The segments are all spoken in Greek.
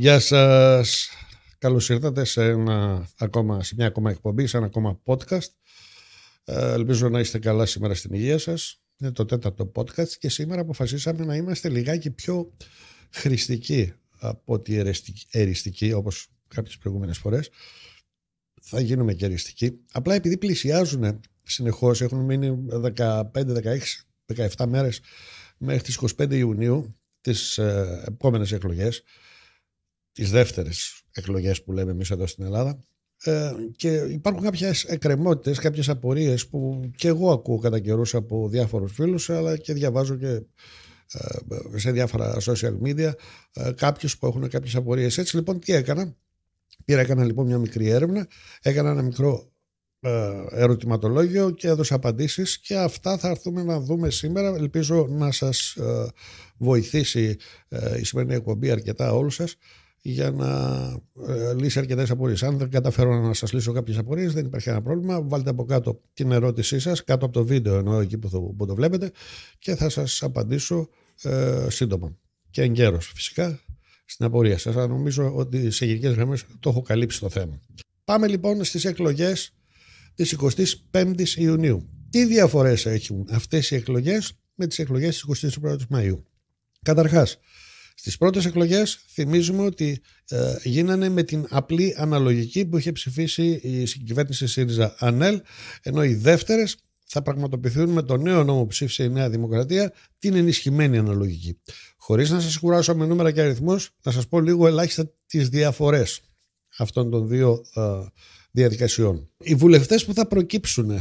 Γεια σας. Καλώς ήρθατε σε, ένα, ακόμα, σε μια ακόμα εκπομπή, σε ένα ακόμα podcast. Ε, ελπίζω να είστε καλά σήμερα στην υγεία σας. Είναι το τέταρτο podcast και σήμερα αποφασίσαμε να είμαστε λιγάκι πιο χρηστικοί από ότι εριστικοί, όπως κάποιες προηγούμενες φορές. Θα γίνουμε και εριστικοί. Απλά επειδή πλησιάζουν ε, συνεχώς, έχουν μείνει 15, 16, 17 μέρες μέχρι τις 25 Ιουνίου τις ε, επόμενες εκλογές τις δεύτερες εκλογές που λέμε εμείς εδώ στην Ελλάδα ε, και υπάρχουν κάποιες εκκρεμότητες, κάποιες απορίες που και εγώ ακούω κατά καιρούς από διάφορους φίλους αλλά και διαβάζω και ε, σε διάφορα social media ε, κάποιους που έχουν κάποιες απορίες. Έτσι λοιπόν τι έκανα. Πήρα, έκανα λοιπόν μια μικρή έρευνα, έκανα ένα μικρό ε, ερωτηματολόγιο και έδωσα απαντήσεις και αυτά θα έρθουμε να δούμε σήμερα ελπίζω να σας ε, βοηθήσει ε, η σημερινή εκπομπή αρκετά όλους σας για να ε, λύσει αρκετές απορίες. Αν δεν καταφέρω να σας λύσω κάποιες απορίες, δεν υπάρχει ένα πρόβλημα. Βάλτε από κάτω την ερώτησή σας, κάτω από το βίντεο εννοώ εκεί που το, που το βλέπετε, και θα σας απαντήσω ε, σύντομα. Και εγκαίρω φυσικά στην απορία σας. Νομίζω ότι σε γενικές γραμμές το έχω καλύψει το θέμα. Πάμε λοιπόν στις εκλογές της 25η Ιουνίου. Τι διαφορές έχουν αυτές οι εκλογές με τις εκλογές της 21η Μαου. Καταρχάς, στις πρώτες εκλογές θυμίζουμε ότι ε, γίνανε με την απλή αναλογική που είχε ψηφίσει η κυβέρνηση ΣΥΡΙΖΑ ΑΝΕΛ, ενώ οι δεύτερες θα πραγματοποιηθούν με το νέο νόμο που ψήφισε η Νέα Δημοκρατία την ενισχυμένη αναλογική. Χωρίς να σας κουράσω με νούμερα και αριθμούς, να σας πω λίγο ελάχιστα τις διαφορές αυτών των δύο ε, διαδικασιών. Οι βουλευτές που θα προκύψουν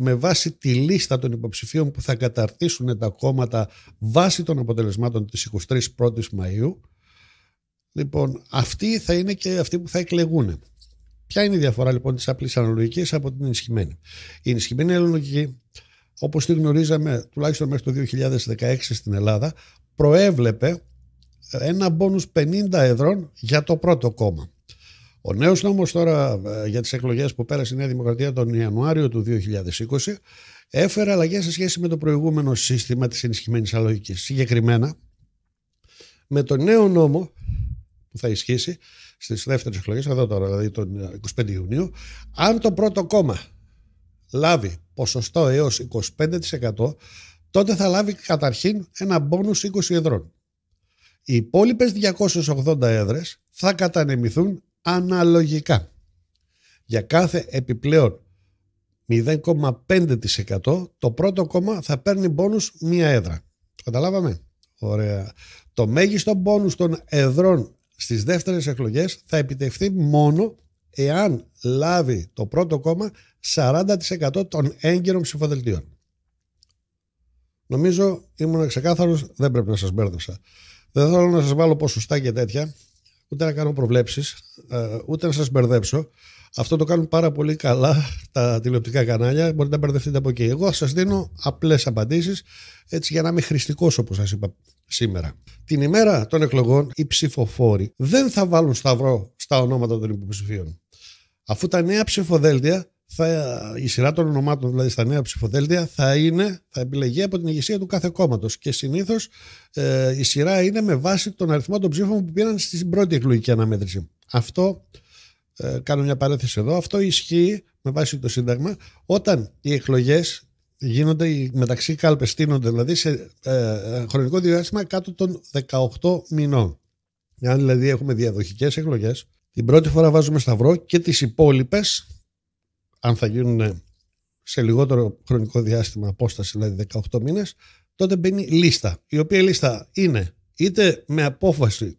με βάση τη λίστα των υποψηφίων που θα καταρτήσουν τα κόμματα βάσει των αποτελεσμάτων της 23 ης Μαΐου. Λοιπόν, αυτοί θα είναι και αυτοί που θα εκλεγούν. Ποια είναι η διαφορά λοιπόν της απλής αναλογικής από την ενισχυμένη. Η ενισχυμένη αναλογική, όπως τη γνωρίζαμε τουλάχιστον μέχρι το 2016 στην Ελλάδα, προέβλεπε ένα μπόνους 50 ευρώ για το πρώτο κόμμα. Ο νέος νόμος τώρα ε, για τις εκλογές που πέρασε η Νέα Δημοκρατία τον Ιανουάριο του 2020 έφερε αλλαγές σε σχέση με το προηγούμενο σύστημα της ενισχυμένης αλλογική. Συγκεκριμένα, με τον νέο νόμο που θα ισχύσει στις δεύτερες εκλογές, εδώ τώρα, δηλαδή τον 25 ε, Ιουνίου, αν το πρώτο κόμμα λάβει ποσοστό έως 25% τότε θα λάβει καταρχήν ένα μπόνους 20 εδρών. Οι υπόλοιπες 280 έδρες θα κατανεμηθούν αναλογικά. Για κάθε επιπλέον 0,5% το πρώτο κόμμα θα παίρνει μπόνους μία έδρα. Καταλάβαμε. Ωραία. Το μέγιστο μπόνους των εδρών στις δεύτερες εκλογές θα επιτευχθεί μόνο εάν λάβει το πρώτο κόμμα 40% των έγκαιρων ψηφοδελτίων. Νομίζω ήμουν ξεκάθαρος, δεν πρέπει να σας μπέρδεψα. Δεν θέλω να σας βάλω ποσοστά και τέτοια, ούτε να κάνω προβλέψεις, ε, ούτε να σας μπερδέψω. Αυτό το κάνουν πάρα πολύ καλά τα τηλεοπτικά κανάλια. Μπορείτε να μπερδευτείτε από εκεί. Εγώ σας δίνω απλές απαντήσεις, έτσι για να είμαι χρηστικός, όπως σας είπα σήμερα. Την ημέρα των εκλογών, οι ψηφοφόροι δεν θα βάλουν σταυρό στα ονόματα των υποψηφίων. Αφού τα νέα ψηφοδέλτια θα, η σειρά των ονομάτων δηλαδή στα νέα ψηφοδέλτια θα είναι, θα επιλεγεί από την ηγεσία του κάθε κόμματος. και συνήθως ε, η σειρά είναι με βάση τον αριθμό των ψήφων που πήραν στην πρώτη εκλογική αναμέτρηση. Αυτό, ε, κάνω μια παρέθεση εδώ, αυτό ισχύει με βάση το Σύνταγμα όταν οι εκλογές γίνονται μεταξύ κάλπες, στείνονται δηλαδή σε ε, ε, χρονικό διάστημα κάτω των 18 μηνών. Αν δηλαδή έχουμε διαδοχικές εκλογές. την πρώτη φορά βάζουμε σταυρό και τις υπόλοιπες αν θα γίνουν σε λιγότερο χρονικό διάστημα απόσταση, δηλαδή 18 μήνες, τότε μπαίνει λίστα, η οποία λίστα είναι είτε με απόφαση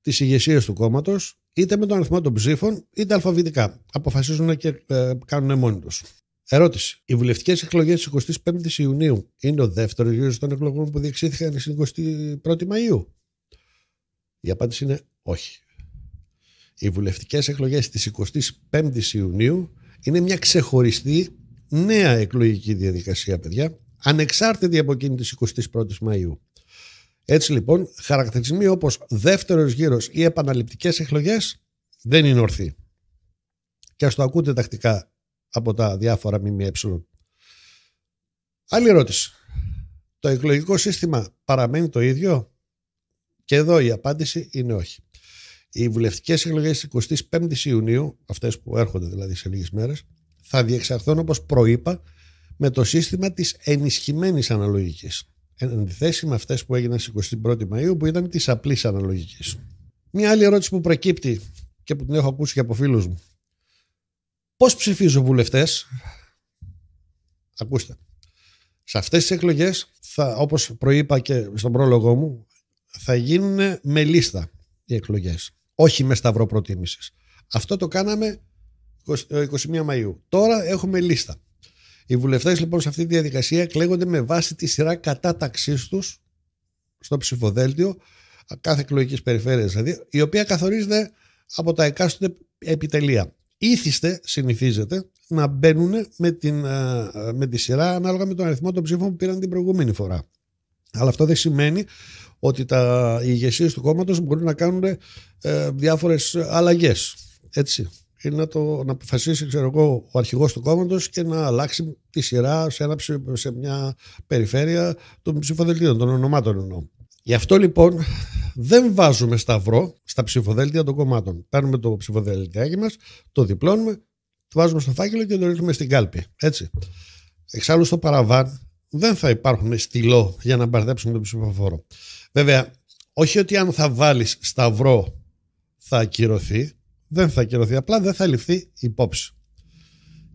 της ηγεσίας του κόμματος, είτε με τον αριθμό των ψήφων, είτε αλφαβητικά. Αποφασίζουν και ε, κάνουν μόνοι τους. Ερώτηση. Οι βουλευτικές εκλογές της 25η Ιουνίου είναι ο δεύτερος γύρος των εκλογών που διεξήθηκαν στην 21η Μαου. Η απάντηση είναι όχι. Οι βουλευτικές εκλογές της 25η Ιουνίου είναι μια ξεχωριστή νέα εκλογική διαδικασία, παιδιά, ανεξάρτητη από εκείνη της 21η Μαου. Έτσι λοιπόν, χαρακτηρισμοί όπως δεύτερος γύρος ή επαναληπτικές εκλογές δεν είναι ορθοί. Και ας το ακούτε τακτικά από τα διάφορα ΜΜΕ. Άλλη ερώτηση. Το εκλογικό σύστημα παραμένει το ίδιο. Και εδώ η απάντηση είναι όχι. Οι βουλευτικές εκλογές της 25η Ιουνίου, αυτές που έρχονται δηλαδή σε λίγες μέρες, θα διεξαχθούν όπως προείπα με το σύστημα της ενισχυμένης αναλογικής. Εν αντιθέσει με αυτές που έγιναν στις 21η Μαου, που ήταν της απλής αναλογικής. Μια άλλη ερώτηση που προκύπτει και που την έχω ακούσει και από φίλους μου. Πώς ψηφίζω βουλευτές, Ακούστε. Σε αυτές τις εκλογές, όπως προείπα και στον πρόλογό μου, θα γίνουν με λίστα οι εκλογές όχι με σταυρό προτίμησης. Αυτό το κάναμε 21 ε, Μαΐου. Τώρα έχουμε λίστα. Οι βουλευτές λοιπόν σε αυτή τη διαδικασία κλέγονται με βάση τη σειρά κατάταξής τους στο ψηφοδέλτιο κάθε εκλογικής περιφέρειας, δηλαδή, η οποία καθορίζεται από τα εκάστοτε επιτελεία. Ήθιστε, συνηθίζεται, να μπαίνουν με, την, ε, με τη σειρά ανάλογα με τον αριθμό των ψήφων που πήραν την προηγούμενη φορά. Αλλά αυτό δεν σημαίνει ότι τα ηγεσίες του κόμματος μπορούν να κάνουν ε, διάφορες αλλαγές. Έτσι. Είναι να, το, να αποφασίσει ξέρω εγώ, ο αρχηγός του κόμματος και να αλλάξει τη σειρά σε, ένα, σε μια περιφέρεια των ψηφοδελτίων, των ονομάτων εννοώ. Γι' αυτό λοιπόν δεν βάζουμε σταυρό στα ψηφοδέλτια των κομμάτων. Παίρνουμε το ψηφοδελτιάκι μας, το διπλώνουμε, το βάζουμε στο φάκελο και το ρίχνουμε στην κάλπη. Έτσι. Εξάλλου στο παραβάν δεν θα υπάρχουν στυλό για να μπαρδέψουμε τον ψηφοφόρο. Βέβαια, όχι ότι αν θα βάλεις σταυρό θα ακυρωθεί, δεν θα ακυρωθεί, απλά δεν θα ληφθεί υπόψη.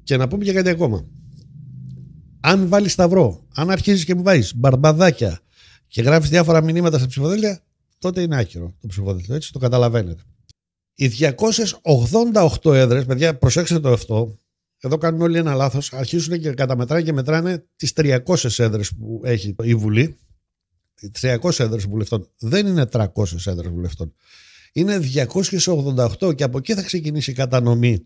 Και να πούμε και κάτι ακόμα. Αν βάλεις σταυρό, αν αρχίζεις και μου βάζεις μπαρμπαδάκια και γράφεις διάφορα μηνύματα στα ψηφοδέλτια, τότε είναι άκυρο το ψηφοδέλτιο, έτσι το καταλαβαίνετε. Οι 288 έδρες, παιδιά προσέξτε το αυτό, εδώ κάνουν όλοι ένα λάθος, αρχίζουν και καταμετράνε και μετράνε τις 300 έδρες που έχει η Βουλή 300 έδρες βουλευτών. Δεν είναι 300 έδρες βουλευτών. Είναι 288 και από εκεί θα ξεκινήσει η κατανομή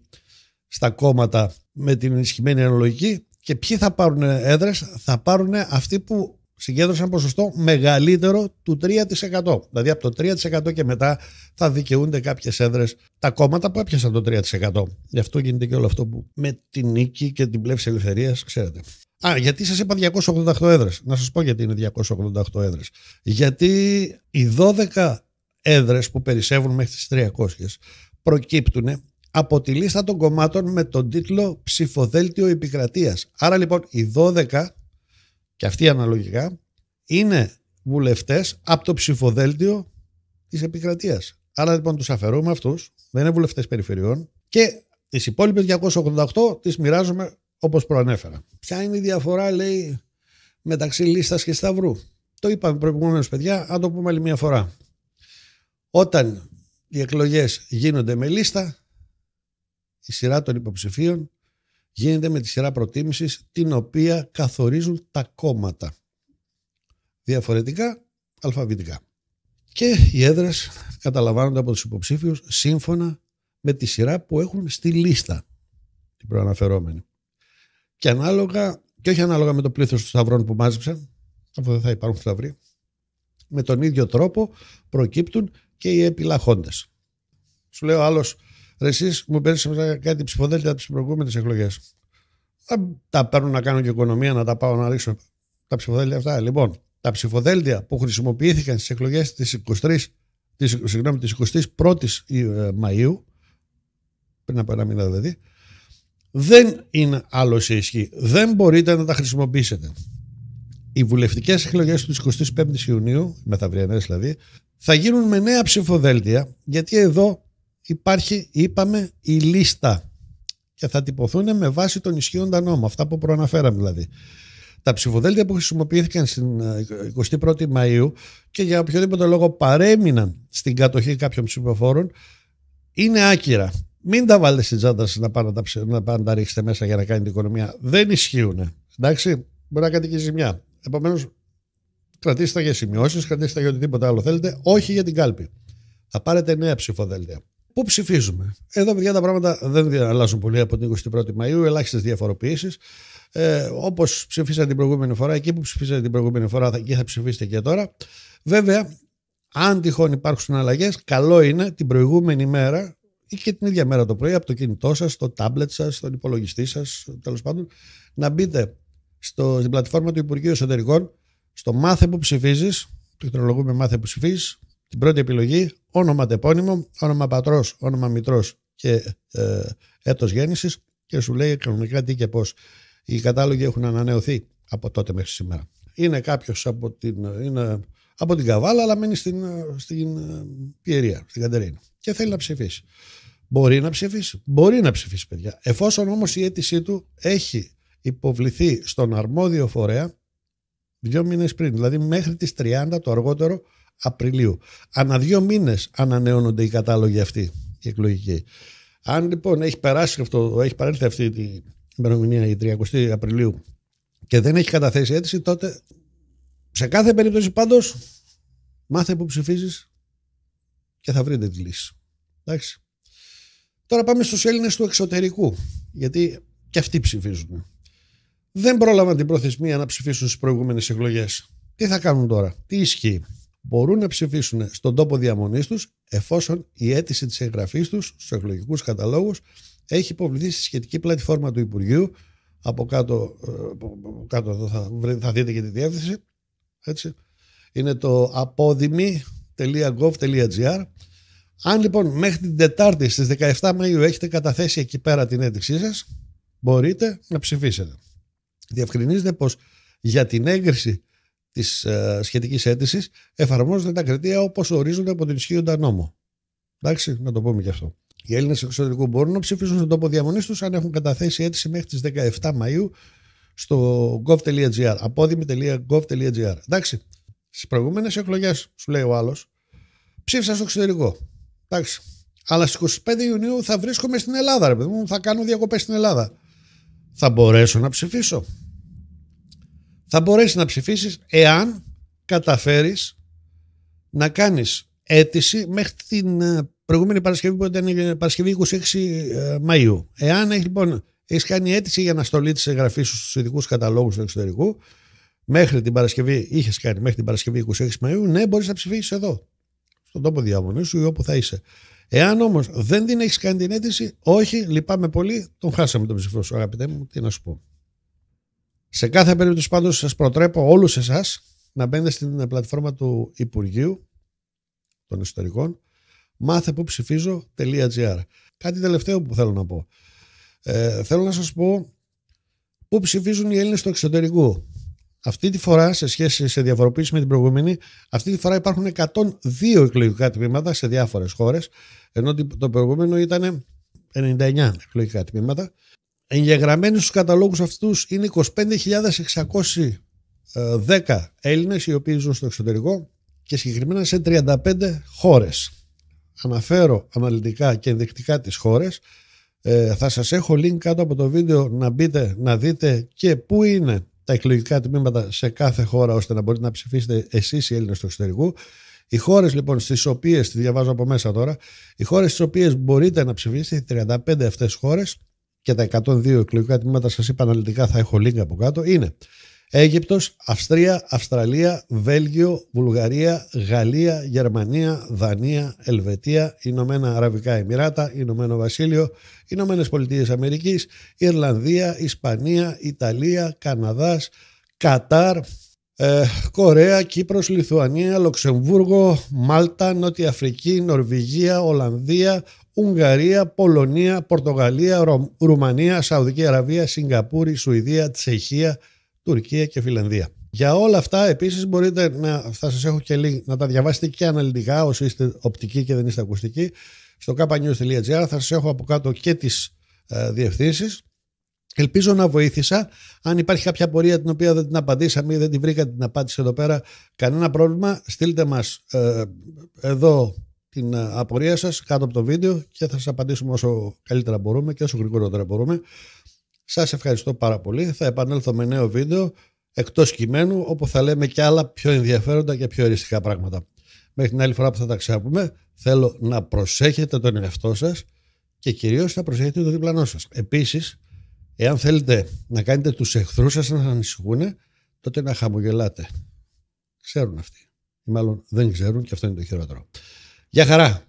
στα κόμματα με την ενισχυμένη αναλογική και ποιοι θα πάρουν έδρες, θα πάρουν αυτοί που συγκέντρωσαν ποσοστό μεγαλύτερο του 3%. Δηλαδή από το 3% και μετά θα δικαιούνται κάποιες έδρες τα κόμματα που έπιασαν το 3%. Γι' αυτό γίνεται και όλο αυτό που με την νίκη και την πλεύση ελευθερίας, ξέρετε. Α, γιατί σας είπα 288 έδρες. Να σας πω γιατί είναι 288 έδρες. Γιατί οι 12 έδρες που περισσεύουν μέχρι τις 300 προκύπτουν από τη λίστα των κομμάτων με τον τίτλο Ψηφοδέλτιο Επικρατείας. Άρα λοιπόν οι 12 και αυτοί αναλογικά είναι βουλευτές από το ψηφοδέλτιο της επικρατείας. Άρα λοιπόν τους αφαιρούμε αυτούς, δεν είναι βουλευτές περιφερειών και τις υπόλοιπες 288 τις μοιράζουμε όπως προανέφερα. Ποια είναι η διαφορά, λέει, μεταξύ λίστας και σταυρού. Το είπαμε προηγουμένως, παιδιά, αν το πούμε άλλη μια φορά. Όταν οι εκλογές γίνονται με λίστα, η σειρά των υποψηφίων γίνεται με τη σειρά προτίμησης την οποία καθορίζουν τα κόμματα. Διαφορετικά, αλφαβητικά. Και οι έδρες καταλαμβάνονται από τους υποψήφιους σύμφωνα με τη σειρά που έχουν στη λίστα, την προαναφερόμενη. Και ανάλογα, και όχι ανάλογα με το πλήθος των σταυρών που μάζεψαν, αφού δεν θα υπάρχουν σταυροί, με τον ίδιο τρόπο προκύπτουν και οι επιλαχόντες. Σου λέω άλλος. Ρε, εσείς μου πέρασε κάτι ψηφοδέλτια από τις προηγούμενες εκλογές. Τα παίρνω να κάνω και οικονομία, να τα πάω να ρίξω. Τα ψηφοδέλτια αυτά. Λοιπόν, τα ψηφοδέλτια που χρησιμοποιήθηκαν στις εκλογές της 23 της, συγγνώμη, της 21ης ε, Μαου, πριν από ένα μήνα δηλαδή, δεν είναι άλλο σε ισχύ. Δεν μπορείτε να τα χρησιμοποιήσετε. Οι βουλευτικές εκλογές του 25 Ιουνίου, μεθαυριανές δηλαδή, θα γίνουν με νέα ψηφοδέλτια, γιατί εδώ υπάρχει, είπαμε, η λίστα και θα τυπωθούν με βάση τον ισχύοντα νόμο, αυτά που προαναφέραμε δηλαδή. Τα ψηφοδέλτια που χρησιμοποιήθηκαν στην 21η ε, Μαΐου και για οποιοδήποτε λόγο παρέμειναν στην κατοχή κάποιων ψηφοφόρων είναι άκυρα. Μην τα βάλετε στην τσάντα σας να πάνε τα, να πάνε τα ρίξετε μέσα για να κάνετε οικονομία. Δεν ισχύουν. Εντάξει, μπορεί να κάνετε και ζημιά. Επομένως, κρατήστε τα για σημειώσεις, κρατήστε τα για οτιδήποτε άλλο θέλετε, όχι για την κάλπη. Θα πάρετε νέα ψηφοδέλτια. Πού ψηφίζουμε. Εδώ, παιδιά, τα πράγματα δεν αλλάζουν πολύ από την 21η Μαου, ελάχιστες διαφοροποιήσεις. Ε, Όπως ψηφίσατε την προηγούμενη φορά, εκεί που ψηφίσατε την προηγούμενη φορά, εκεί θα ψηφίσετε και τώρα. Βέβαια, αν τυχόν υπάρξουν αλλαγές, καλό είναι την προηγούμενη μέρα ή και την ίδια μέρα το πρωί από το κινητό σας, το τάμπλετ σας, τον υπολογιστή σας, τέλος πάντων, να μπείτε στο, στην πλατφόρμα του Υπουργείου Εσωτερικών, στο μάθε που ψηφίζεις, το εκτρολογούμε μάθε που ψηφίζεις, την πρώτη επιλογή, όνομα τεπώνυμο, όνομα πατρός, όνομα Μητρός και ε, έτος γέννησης και σου λέει κανονικά τι και πω. Οι κατάλογοι έχουν ανανεωθεί από τότε μέχρι σήμερα. Είναι κάποιος από την, από την Καβάλα αλλά μένει στην, στην ε, Πιερία, στην Κατερίνα και θέλει να ψηφίσει. Μπορεί να ψηφίσει. Μπορεί να ψηφίσει, παιδιά. Εφόσον όμως η αίτησή του έχει υποβληθεί στον αρμόδιο φορέα δύο μήνες πριν, δηλαδή μέχρι τις 30 το αργότερο Απριλίου. Ανά δύο μήνες ανανεώνονται οι κατάλογοι αυτοί, οι εκλογικοί. Αν λοιπόν έχει περάσει αυτό, έχει παρέλθει αυτή η ημερομηνία η 30 Απριλίου και δεν έχει καταθέσει αίτηση, τότε σε κάθε περίπτωση πάντως μάθε που ψηφίζεις και θα βρείτε τη λύση. Εντάξει. Τώρα πάμε στους Έλληνες του εξωτερικού, γιατί και αυτοί ψηφίζουν. Δεν πρόλαβαν την προθεσμία να ψηφίσουν στις προηγούμενες εκλογές. Τι θα κάνουν τώρα, τι ισχύει μπορούν να ψηφίσουν στον τόπο διαμονής τους εφόσον η αίτηση της εγγραφής τους στους εκλογικούς καταλόγους έχει υποβληθεί στη σχετική πλατφόρμα του Υπουργείου. Από κάτω, ε, από κάτω εδώ θα, θα δείτε και τη διεύθυνση. Έτσι. Είναι το apodimi.gov.gr. Αν λοιπόν μέχρι την Τετάρτη στις 17 Μαΐου έχετε καταθέσει εκεί πέρα την αίτησή σας, μπορείτε να ψηφίσετε. Διευκρινίζεται πως για την έγκριση της ε, σχετικής αίτησης εφαρμόζονται τα κριτήρια όπως ορίζονται από τον ισχύοντα νόμο. Εντάξει, να το πούμε και αυτό. Οι Έλληνες εξωτερικού μπορούν να ψηφίσουν στον τόπο διαμονής τους αν έχουν καταθέσει αίτηση μέχρι τις 17 Μαου στο gov.gr, απόδημη.gov.gr. Εντάξει, στις προηγούμενες εκλογές, σου λέει ο άλλος, ψήφισα στο εξωτερικό. Εντάξει. Αλλά στις 25 Ιουνίου θα βρίσκομαι στην Ελλάδα, ρε παιδί μου, θα κάνω διακοπές στην Ελλάδα. Θα μπορέσω να ψηφίσω θα μπορέσεις να ψηφίσεις εάν καταφέρεις να κάνεις αίτηση μέχρι την ε, προηγούμενη Παρασκευή που ήταν η ε, Παρασκευή 26 ε, Μαΐου. Εάν έχεις λοιπόν κάνει αίτηση για αναστολή της εγγραφής σου στους ειδικούς καταλόγους του εξωτερικού. Μέχρι την Παρασκευή, είχες κάνει μέχρι την Παρασκευή 26 Μαΐου, ναι, μπορείς να ψηφίσεις εδώ, στον τόπο διαμονής σου ή όπου θα είσαι. Εάν όμως δεν την έχεις κάνει την αίτηση, όχι, λυπάμαι πολύ, τον χάσαμε τον ψηφό σου, αγαπητέ μου, τι να σου πω. Σε κάθε περίπτωση πάντως σας προτρέπω όλους εσάς να μπαίνετε στην πλατφόρμα του Υπουργείου των Ιστορικών μάθε Κάτι τελευταίο που θέλω να πω. Ε, θέλω να σας πω πού ψηφίζουν οι Έλληνες στο εξωτερικό. Αυτή τη φορά, σε σχέση σε διαφοροποίηση με την προηγούμενη, αυτή τη φορά υπάρχουν 102 εκλογικά τμήματα σε διάφορες χώρες, ενώ το προηγούμενο ήταν 99 εκλογικά τμήματα. Εγγεγραμμένοι στους καταλόγους αυτούς είναι 25.610 ε, Έλληνες οι οποίοι ζουν στο εξωτερικό και συγκεκριμένα σε 35 χώρες. Αναφέρω αναλυτικά και ενδεικτικά τις χώρες. Ε, θα σας έχω link κάτω από το βίντεο να μπείτε να δείτε και πού είναι τα εκλογικά τμήματα σε κάθε χώρα ώστε να μπορείτε να ψηφίσετε εσείς οι Έλληνες στο εξωτερικού. Οι χώρες λοιπόν στις οποίες, τη διαβάζω από μέσα τώρα, οι χώρες στις οποίες μπορείτε να ψηφίσετε, 35 αυτές χώρες, και τα 102 εκλογικά τμήματα σας είπα αναλυτικά θα έχω link από κάτω είναι Αίγυπτος, Αυστρία, Αυστραλία, Βέλγιο, Βουλγαρία, Γαλλία, Γερμανία, Δανία, Ελβετία, Ηνωμένα Αραβικά Εμμυράτα, Ηνωμένο Βασίλειο, Ηνωμένες Πολιτείες Αμερικής, Ιρλανδία, Ισπανία, Ιταλία, Καναδάς, Κατάρ, ε, Κορέα, Κύπρος, Λιθουανία, Λοξεμβούργο, Μάλτα, Νότια Αφρική, Νορβηγία, Ολλανδία, Ουγγαρία, Πολωνία, Πορτογαλία, Ρουμανία, Σαουδική Αραβία, Σιγκαπούρη, Σουηδία, Τσεχία, Τουρκία και Φιλανδία. Για όλα αυτά επίσης μπορείτε να, θα σας έχω και link, να τα διαβάσετε και αναλυτικά όσοι είστε οπτικοί και δεν είστε ακουστικοί στο kpanews.gr θα σας έχω από κάτω και τις ε, διευθύνσεις. Ελπίζω να βοήθησα. Αν υπάρχει κάποια πορεία την οποία δεν την απαντήσαμε ή δεν την βρήκατε την απάντηση εδώ πέρα, κανένα πρόβλημα. Στείλτε μας ε, εδώ την ε, απορία σας κάτω από το βίντεο και θα σας απαντήσουμε όσο καλύτερα μπορούμε και όσο γρηγορότερα μπορούμε. Σας ευχαριστώ πάρα πολύ. Θα επανέλθω με νέο βίντεο εκτός κειμένου όπου θα λέμε και άλλα πιο ενδιαφέροντα και πιο οριστικά πράγματα. Μέχρι την άλλη φορά που θα τα ξαναπούμε θέλω να προσέχετε τον εαυτό σας και κυρίως να προσέχετε τον διπλανό σας. Επίσης, εάν θέλετε να κάνετε τους εχθρούς σας να ανησυχούν, τότε να χαμογελάτε. Ξέρουν αυτοί. Ή μάλλον δεν ξέρουν και αυτό είναι το χειρότερο. Γεια χαρά!